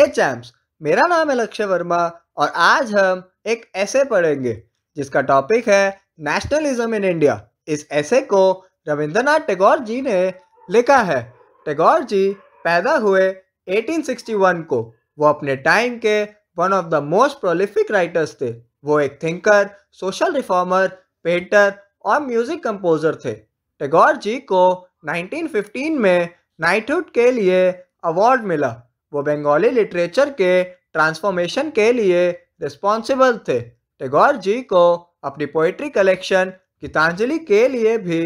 हे hey मेरा नाम है लक्ष्य वर्मा और आज हम एक ऐसे पढ़ेंगे जिसका टॉपिक है नेशनलिज्म इन इंडिया इस ऐसे को रविंद्रनाथ टैगोर जी ने लिखा है टैगोर जी पैदा हुए 1861 को वो अपने टाइम के one of the most prolific writers थे वो एक थिंकर सोशल रिफॉर्मर पेंटर और म्यूजिक कंपोजर थे टैगोर जी को 1915 में नाइटहुड के लिए अवार्ड मिला वो बंगाली लिटरेचर के ट्रांसफॉर्मेशन के लिए रिस्पॉन्सिबल थे टैगोर जी को अपनी पोइट्री कलेक्शन गीतांजलि के लिए भी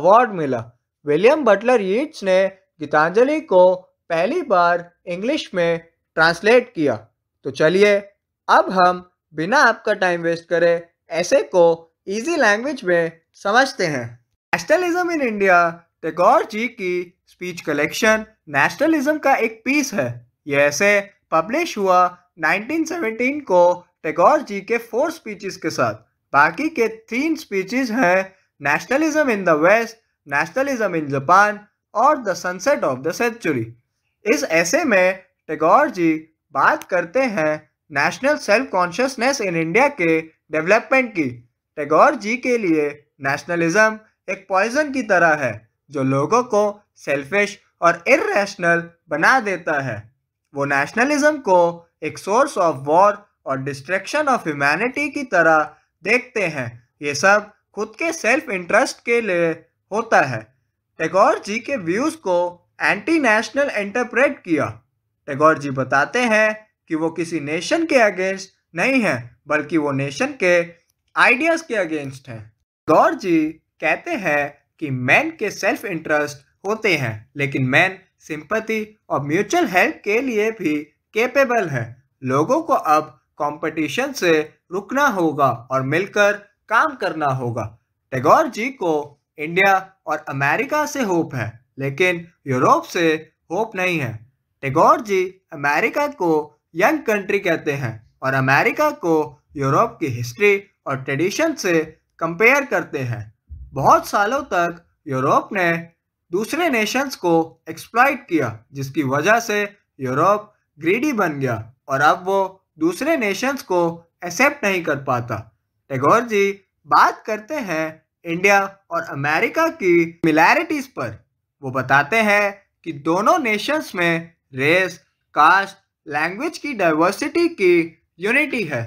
अवार्ड मिला विलियम बटलर यीट्स ने गीतांजलि को पहली बार इंग्लिश में ट्रांसलेट किया तो चलिए अब हम बिना आपका टाइम वेस्ट करें ऐसे को इजी लैंग्वेज में समझते हैं nationalism in India Tagore ji की स्पीच कलेक्शन नेशनलिज्म का एक पीस है यह ऐसे पब्लिश हुआ 1917 को टैगोर जी के फोर स्पीचेस के साथ बाकी के तीन स्पीचेस हैं nationalism in the West nationalism in Japan और the sunset of the century इस ऐसे में टैगोर जी बात करते हैं national self consciousness in India के डेवलपमेंट की टैगोर जी के लिए नेशनलिज्म एक पॉइजन की तरह है जो लोगों को सेल्फिश और इरेशनल बना देता है वो नेशनलिज्म को एक सोर्स ऑफ वॉर और डिस्ट्रक्शन ऑफ ह्यूमैनिटी की तरह देखते हैं ये सब खुद के सेल्फ इंटरेस्ट के लिए होता है टैगोर जी के व्यूज़ को एंटी नेशनल इंटरप्रेट किया टैगोर जी बताते हैं कि वो किसी नेशन के अगेंस्ट नहीं है बल्कि वो नेशन के आइडियाज़ के अगेंस्ट हैं टैगोर जी कहते हैं कि मैन के सेल्फ इंटरेस्ट होते हैं लेकिन मैन सिंपति और म्यूचुअल हेल्प के लिए भी कैपेबल है लोगों को अब कंपटीशन से रुकना होगा और मिलकर काम करना होगा टैगोर जी को इंडिया और अमेरिका से होप है लेकिन यूरोप से होप नहीं है टैगोर जी अमेरिका को यंग कंट्री कहते हैं और अमेरिका को यूरोप की हिस्ट्री और ट्रेडिशन से कंपेयर करते हैं बहुत सालों तक यूरोप ने दूसरे नेशंस को एक्सप्लाइट किया जिसकी वजह से यूरोप ग्रीडी बन गया और अब वो दूसरे नेशंस को एक्सेप्ट नहीं कर पाता टैगोर जी बात करते हैं इंडिया और अमेरिका की मिलैरिटीज पर वो बताते हैं कि दोनों नेशंस में रेस कास्ट लैंग्वेज की डाइवर्सिटी की यूनिटी है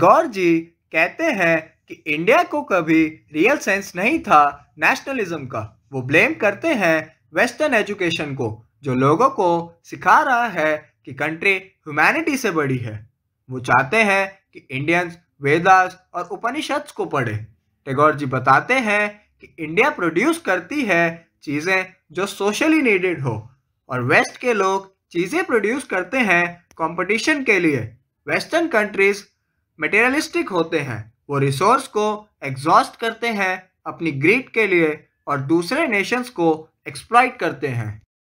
गौर जी कहते हैं कि इंडिया को कभी रियल सेंस नहीं था नेशनलिज्म का वो ब्लेम करते हैं वेस्टर्न एजुकेशन को जो लोगों को सिखा रहा है कि कंट्री ह्यूमैनिटी से बड़ी है वो चाहते हैं कि इंडियंस वेदास और उपनिषद को पढ़े टेगोर जी बताते हैं कि इंडिया प्रोड्यूस करती है चीज़ें जो सोशली नीडेड हो और वेस्ट के लोग चीज़ें प्रोड्यूस करते हैं कंपटीशन के लिए वेस्टर्न कंट्रीज मटेरियलिस्टिक होते हैं वो रिसोर्स को एग्जॉस्ट करते हैं अपनी ग्रीड के लिए और दूसरे नेशंस को एक्सप्लाइट करते हैं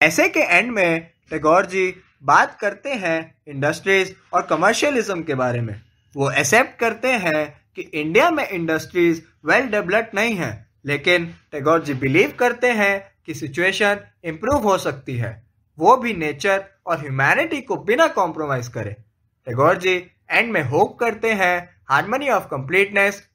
ऐसे के एंड में टैगोर जी बात करते हैं इंडस्ट्रीज और कमर्शियलिज्म के बारे में वो एक्सेप्ट करते हैं कि इंडिया में इंडस्ट्रीज वेल डेवलप्ड नहीं है लेकिन टैगोर जी बिलीव करते हैं कि सिचुएशन इम्प्रूव हो सकती है वो भी नेचर और ह्यूमैनिटी को बिना कॉम्प्रोमाइज करे टैगोर जी एंड में होप करते हैं हारमोनी ऑफ कंप्लीटनेस